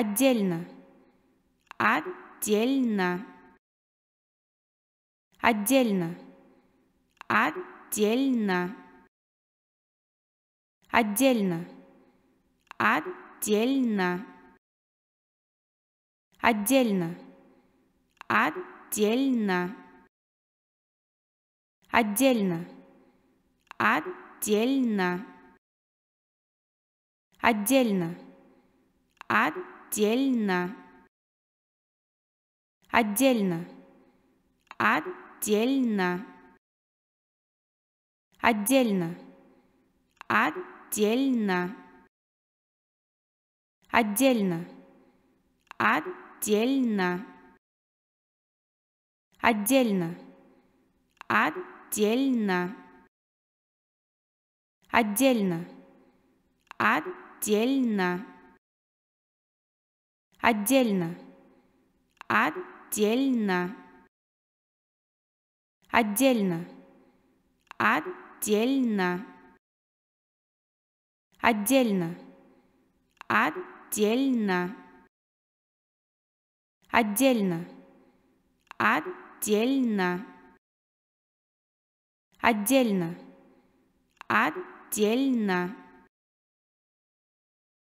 Отдельно. Отдельно. Отдельно. Отдельно. Отдельно. Отдельно. Отдельно. Отдельно. Отдельно. Отдельно. Отдельно. Отдельно отдельно, отдельно, отдельно, отдельно, отдельно, отдельно, отдельно, отдельно, отдельно, отдельно, отдельно. Отдельно. Отдельно. Отдельно. Отдельно. Отдельно. Отдельно. Отдельно. Отдельно. Отдельно. Отдельно.